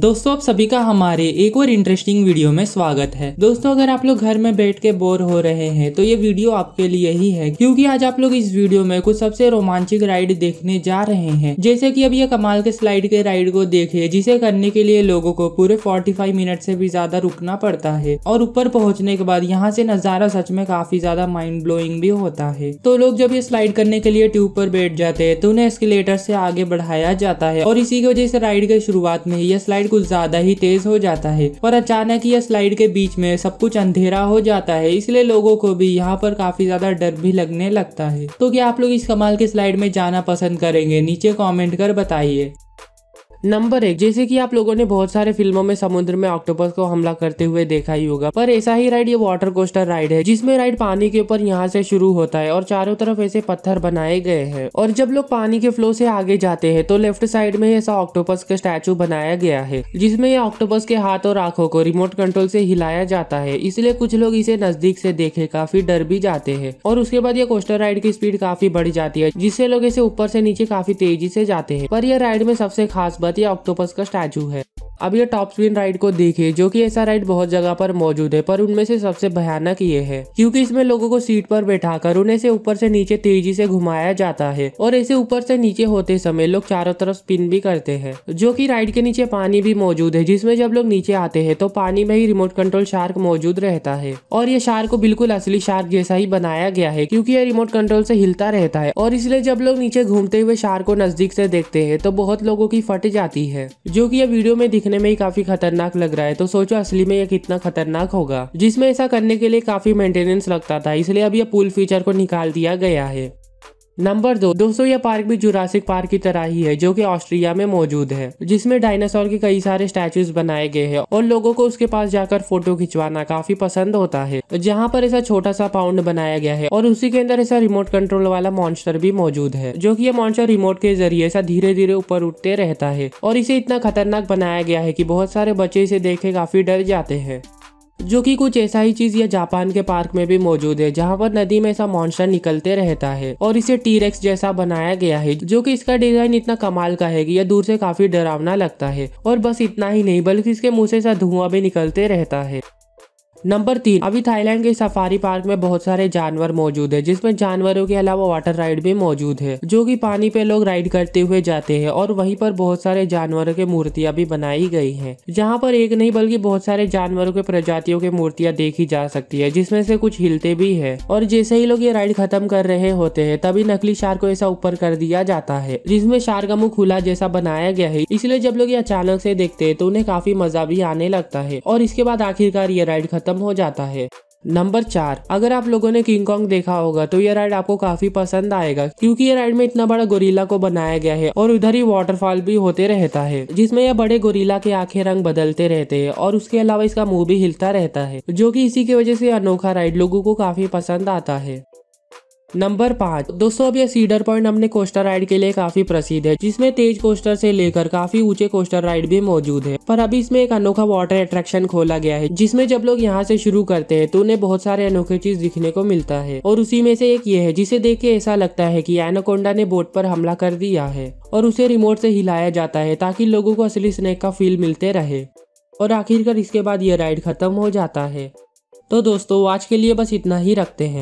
दोस्तों आप सभी का हमारे एक और इंटरेस्टिंग वीडियो में स्वागत है दोस्तों अगर आप लोग घर में बैठ के बोर हो रहे हैं तो ये वीडियो आपके लिए ही है क्योंकि आज आप लोग इस वीडियो में कुछ सबसे रोमांचक राइड देखने जा रहे हैं जैसे कि अब ये कमाल के स्लाइड के राइड को देखिए जिसे करने के लिए लोगों को पूरे फोर्टी मिनट से भी ज्यादा रुकना पड़ता है और ऊपर पहुँचने के बाद यहाँ से नजारा सच में काफी ज्यादा माइंड ब्लोइंग भी होता है तो लोग जब ये स्लाइड करने के लिए ट्यूब पर बैठ जाते हैं तो उन्हें एस्केलेटर से आगे बढ़ाया जाता है और इसी की वजह से राइड के शुरुआत में ये स्लाइड स्लाइड कुछ ज्यादा ही तेज हो जाता है और अचानक यह स्लाइड के बीच में सब कुछ अंधेरा हो जाता है इसलिए लोगों को भी यहाँ पर काफी ज्यादा डर भी लगने लगता है तो क्या आप लोग इस कमाल के स्लाइड में जाना पसंद करेंगे नीचे कॉमेंट कर बताइए नंबर एक जैसे कि आप लोगों ने बहुत सारे फिल्मों में समुद्र में ऑक्टोपस को हमला करते हुए देखा ही होगा पर ऐसा ही राइड ये वाटर कोस्टर राइड है जिसमें राइड पानी के ऊपर यहाँ से शुरू होता है और चारों तरफ ऐसे पत्थर बनाए गए हैं और जब लोग पानी के फ्लो से आगे जाते हैं तो लेफ्ट साइड में ऐसा ऑक्टोपस का स्टैचू बनाया गया है जिसमे ये ऑक्टोपस के हाथ और आंखों को रिमोट कंट्रोल से हिलाया जाता है इसलिए कुछ लोग इसे नजदीक से देखे काफी डर भी जाते हैं और उसके बाद ये कोस्टर राइड की स्पीड काफी बढ़ जाती है जिससे लोग इसे ऊपर से नीचे काफी तेजी से जाते हैं पर यह राइड में सबसे खास भारतीय ऑक्टोपस का स्टैचू है अब ये टॉप स्पिन राइड को देखिए जो कि ऐसा राइड बहुत जगह पर मौजूद है पर उनमें से सबसे भयानक ये है क्योंकि इसमें लोगों को सीट पर बैठाकर उन्हें से ऊपर से नीचे तेजी से घुमाया जाता है और ऐसे ऊपर से नीचे होते समय लोग चारों तरफ स्पिन भी करते हैं जो की राइड के नीचे पानी भी मौजूद है जिसमे जब लोग नीचे आते हैं तो पानी में ही रिमोट कंट्रोल शार्क मौजूद रहता है और ये शार्क को बिल्कुल असली शार्क जैसा ही बनाया गया है क्यूँकी ये रिमोट कंट्रोल से हिलता रहता है और इसलिए जब लोग नीचे घूमते हुए शार्क को नजदीक से देखते है तो बहुत लोगों की फट जाती है जो की ये वीडियो में दिखने देखने में ही काफी खतरनाक लग रहा है तो सोचो असली में ये कितना खतरनाक होगा जिसमें ऐसा करने के लिए काफी मेंटेनेंस लगता था इसलिए अब यह पुल फीचर को निकाल दिया गया है नंबर दो दोस्तों यह पार्क भी जुरासिक पार्क की तरह ही है जो कि ऑस्ट्रिया में मौजूद है जिसमें डायनासोर के कई सारे स्टैचूज बनाए गए हैं और लोगों को उसके पास जाकर फोटो खिंचवाना काफी पसंद होता है जहाँ पर ऐसा छोटा सा पाउंड बनाया गया है और उसी के अंदर ऐसा रिमोट कंट्रोल वाला मॉन्स्टर भी मौजूद है जो की ये मॉन्स्टर रिमोट के जरिए ऐसा धीरे धीरे ऊपर उठते रहता है और इसे इतना खतरनाक बनाया गया है की बहुत सारे बच्चे इसे देख के काफी डर जाते हैं जो कि कुछ ऐसा ही चीज यह जापान के पार्क में भी मौजूद है जहाँ पर नदी में ऐसा मॉन्स्टर निकलते रहता है और इसे टीरेक्स जैसा बनाया गया है जो कि इसका डिजाइन इतना कमाल का है कि यह दूर से काफी डरावना लगता है और बस इतना ही नहीं बल्कि इसके मुंह से ऐसा धुआं भी निकलते रहता है नंबर तीन अभी थाईलैंड के सफारी पार्क में बहुत सारे जानवर मौजूद है जिसमें जानवरों के अलावा वाटर राइड भी मौजूद है जो कि पानी पे लोग राइड करते हुए जाते हैं और वहीं पर बहुत सारे जानवरों के मूर्तियां भी बनाई गई हैं जहां पर एक नहीं बल्कि बहुत सारे जानवरों के प्रजातियों के मूर्तियां देखी जा सकती है जिसमे से कुछ हिलते भी है और जैसे ही लोग ये राइड खत्म कर रहे होते हैं तभी नकली शार को ऐसा ऊपर कर दिया जाता है जिसमे शार का मुंह खुला जैसा बनाया गया है इसलिए जब लोग ये अचानक से देखते है तो उन्हें काफी मजा भी आने लगता है और इसके बाद आखिरकार ये राइड खत्म खत्म हो जाता है नंबर चार अगर आप लोगों ने किंग कॉन्ग देखा होगा तो ये राइड आपको काफी पसंद आएगा क्योंकि ये राइड में इतना बड़ा गोरिल्ला को बनाया गया है और उधर ही वाटरफॉल भी होते रहता है जिसमें यह बड़े गोरीला के आंखें रंग बदलते रहते हैं और उसके अलावा इसका मुंह भी हिलता रहता है जो कि इसी की वजह से अनोखा राइड लोगों को काफी पसंद आता है नंबर पाँच दोस्तों अब यह सीडर पॉइंट अपने कोस्टर राइड के लिए काफी प्रसिद्ध है जिसमें तेज कोस्टर से लेकर काफी ऊंचे कोस्टर राइड भी मौजूद है पर अभी इसमें एक अनोखा वाटर अट्रैक्शन खोला गया है जिसमें जब लोग यहाँ से शुरू करते हैं तो उन्हें बहुत सारे अनोखे चीज दिखने को मिलता है और उसी में से एक ये है जिसे देख के ऐसा लगता है की एनाकोंडा ने बोट पर हमला कर दिया है और उसे रिमोट से हिलाया जाता है ताकि लोगों को असली स्नैक का फील मिलते रहे और आखिरकार इसके बाद यह राइड खत्म हो जाता है तो दोस्तों आज के लिए बस इतना ही रखते हैं